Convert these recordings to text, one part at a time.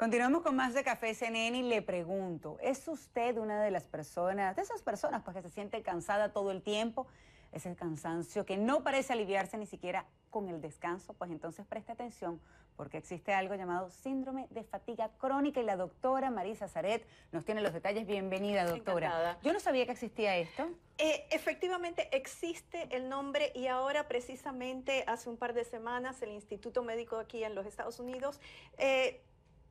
Continuamos con más de Café CNN y le pregunto, ¿es usted una de las personas, de esas personas pues, que se siente cansada todo el tiempo? Ese cansancio que no parece aliviarse ni siquiera con el descanso, pues entonces preste atención porque existe algo llamado síndrome de fatiga crónica y la doctora Marisa Zaret nos tiene los detalles. Bienvenida, doctora. Yo no sabía que existía esto. Eh, efectivamente existe el nombre y ahora precisamente hace un par de semanas el Instituto Médico aquí en los Estados Unidos eh,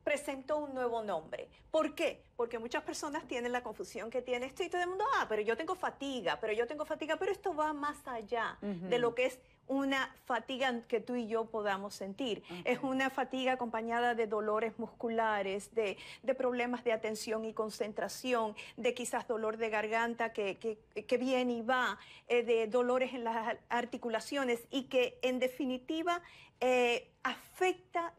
presentó un nuevo nombre. ¿Por qué? Porque muchas personas tienen la confusión que tiene esto y todo el mundo, ah, pero yo tengo fatiga, pero yo tengo fatiga, pero esto va más allá de lo que es una fatiga que tú y yo podamos sentir. Es una fatiga acompañada de dolores musculares, de, problemas de atención y concentración, de quizás dolor de garganta que, viene y va, eh, de dolores en las articulaciones y que en definitiva eh, afecta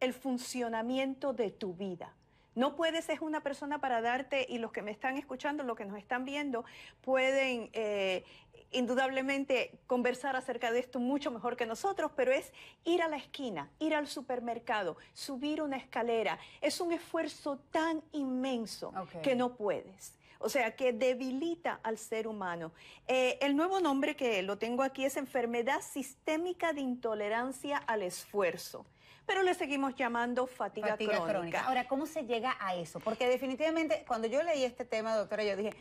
el funcionamiento de tu vida. No puedes ser una persona para darte, y los que me están escuchando, los que nos están viendo, pueden eh, indudablemente conversar acerca de esto mucho mejor que nosotros, pero es ir a la esquina, ir al supermercado, subir una escalera. Es un esfuerzo tan inmenso que no puedes. O sea, que debilita al ser humano. Eh, el nuevo nombre que lo tengo aquí es enfermedad sistémica de intolerancia al esfuerzo pero le seguimos llamando fatiga, crónica. Ahora, ¿cómo se llega a eso? Porque definitivamente cuando yo leí este tema, doctora, yo dije,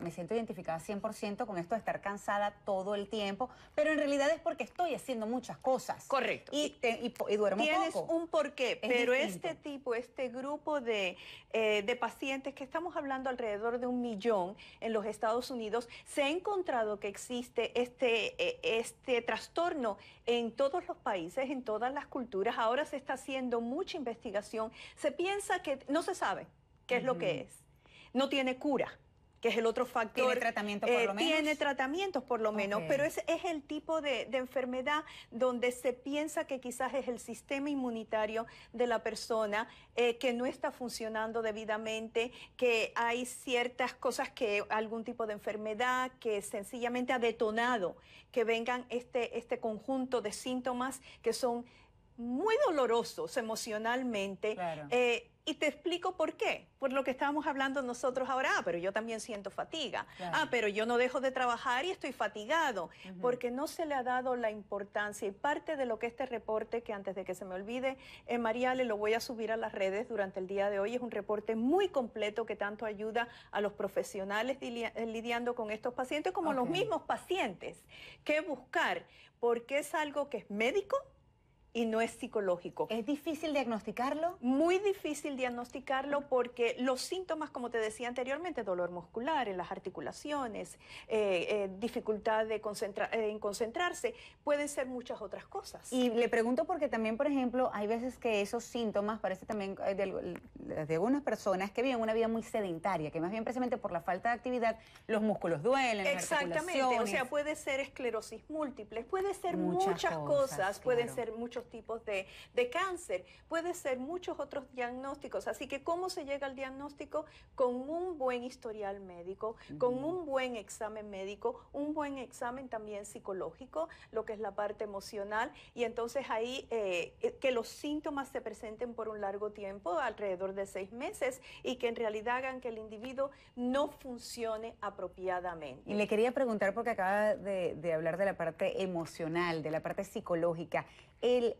me siento identificada 100% con esto de estar cansada todo el tiempo, pero en realidad es porque estoy haciendo muchas cosas. Correcto. Y, duermo y, duermo Tienes un porqué, pero este tipo, este grupo eh, de, pacientes, que estamos hablando alrededor de un millón en los Estados Unidos, se ha encontrado que existe este, eh, este trastorno en todos los países, en todas las culturas. Ahora se está haciendo mucha investigación. Se piensa que no se sabe qué es lo que es. No tiene cura que es el otro factor. Tiene eh, tratamientos por lo menos, pero es, es el tipo de, enfermedad donde se piensa que quizás es el sistema inmunitario de la persona eh, que no está funcionando debidamente, que hay ciertas cosas que algún tipo de enfermedad que sencillamente ha detonado que vengan este, este conjunto de síntomas que son muy dolorosos emocionalmente. Eh, y te explico por qué. Por lo que estábamos hablando nosotros ahora, ah, pero yo también siento fatiga. Ah, pero yo no dejo de trabajar y estoy fatigado. Porque no se le ha dado la importancia. Y parte de lo que este reporte, que antes de que se me olvide, eh, María, le lo voy a subir a las redes durante el día de hoy. Es un reporte muy completo que tanto ayuda a los profesionales eh, lidiando con estos pacientes como los mismos pacientes. ¿Qué buscar? Porque es algo que es médico, y no es psicológico. ¿Es difícil diagnosticarlo? Muy difícil diagnosticarlo porque los síntomas, como te decía anteriormente, dolor muscular en las articulaciones, eh, eh, dificultad de eh, en concentrarse, pueden ser muchas otras cosas. Y le pregunto porque también, por ejemplo, hay veces que esos síntomas parece también de, algunas personas que viven una vida muy sedentaria, que más bien precisamente por la falta de actividad los músculos duelen. Exactamente, o sea, puede ser esclerosis múltiple, puede ser muchas, cosas, pueden ser muchos tipos de, cáncer, puede ser muchos otros diagnósticos. Así que, ¿cómo se llega al diagnóstico? Con un buen historial médico, con un buen examen médico, un buen examen también psicológico, lo que es la parte emocional, y entonces ahí eh, que los síntomas se presenten por un largo tiempo, alrededor de seis meses, y que en realidad hagan que el individuo no funcione apropiadamente. Y le quería preguntar, porque acaba de hablar de la parte emocional, de la parte psicológica,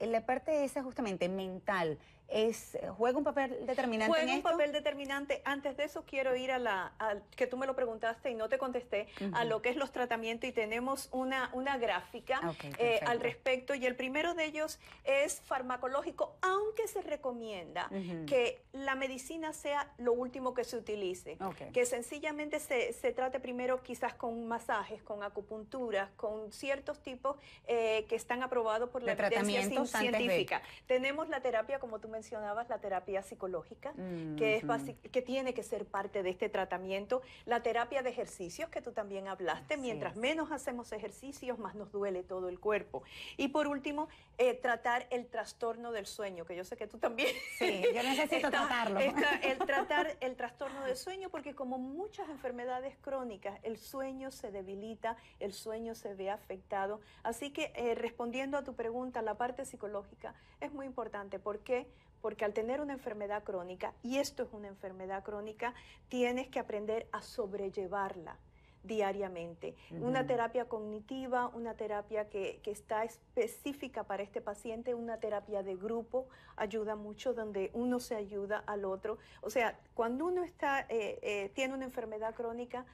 la parte esa justamente mental, es, eh, juega un papel determinante. Juega un papel determinante. Antes de eso quiero ir a la, que tú me lo preguntaste y no te contesté, a lo que es los tratamientos y tenemos una, una gráfica ah, eh, al respecto. Y el primero de ellos es farmacológico, aunque se recomienda que la medicina sea lo último que se utilice, que sencillamente se, trate primero quizás con masajes, con acupunturas, con ciertos tipos eh, que están aprobados por la evidencia científica. Tenemos la terapia, como tú mencionabas la terapia psicológica, mm, que, es que tiene que ser parte de este tratamiento, la terapia de ejercicios que tú también hablaste, mientras menos hacemos ejercicios, más nos duele todo el cuerpo. Y por último, eh, tratar el trastorno del sueño, que yo sé que tú también... Sí, yo necesito tratarlo. el tratar el trastorno del sueño, porque como muchas enfermedades crónicas, el sueño se debilita, el sueño se ve afectado. Así que eh, respondiendo a tu pregunta, la parte psicológica es muy importante porque porque al tener una enfermedad crónica, y esto es una enfermedad crónica, tienes que aprender a sobrellevarla diariamente. Una terapia cognitiva, una terapia que, está específica para este paciente, una terapia de grupo, ayuda mucho donde uno se ayuda al otro. O sea, cuando uno eh, eh, tiene una enfermedad crónica,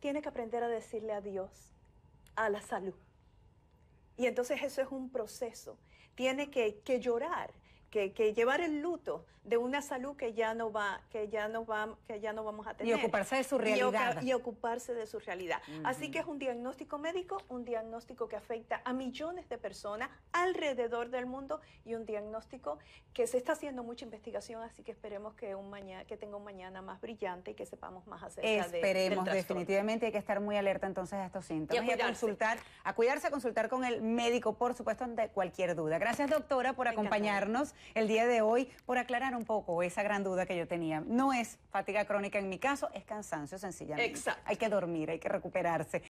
tiene que aprender a decirle adiós a la salud. Y entonces eso es un proceso. Tiene que, que llorar, que, llevar el luto de una salud que ya no va, que ya no va, que ya no vamos a tener. Y ocuparse de su realidad. Y, ocuparse de su realidad. Así que es un diagnóstico médico, un diagnóstico que afecta a millones de personas alrededor del mundo y un diagnóstico que se está haciendo mucha investigación, así que esperemos que un mañana, que tenga un mañana más brillante y que sepamos más acerca esperemos, de Esperemos, definitivamente hay que estar muy alerta entonces a estos síntomas y a, a consultar, a cuidarse, a consultar con el médico, por supuesto, ante cualquier duda. Gracias, doctora, por acompañarnos el día de hoy por aclarar un poco esa gran duda que yo tenía. No es fatiga crónica en mi caso, es cansancio sencillamente. Exacto. Hay que dormir, hay que recuperarse.